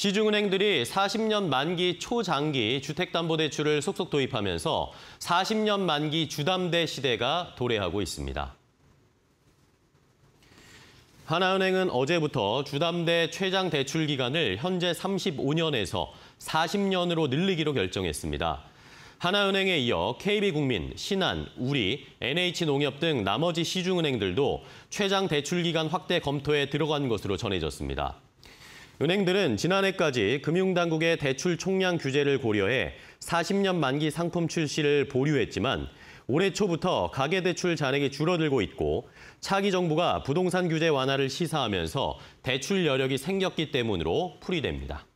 시중은행들이 40년 만기 초장기 주택담보대출을 속속 도입하면서 40년 만기 주담대 시대가 도래하고 있습니다. 하나은행은 어제부터 주담대 최장 대출 기간을 현재 35년에서 40년으로 늘리기로 결정했습니다. 하나은행에 이어 KB국민, 신한, 우리, NH농협 등 나머지 시중은행들도 최장 대출 기간 확대 검토에 들어간 것으로 전해졌습니다. 은행들은 지난해까지 금융당국의 대출 총량 규제를 고려해 40년 만기 상품 출시를 보류했지만 올해 초부터 가계대출 잔액이 줄어들고 있고 차기 정부가 부동산 규제 완화를 시사하면서 대출 여력이 생겼기 때문으로 풀이됩니다.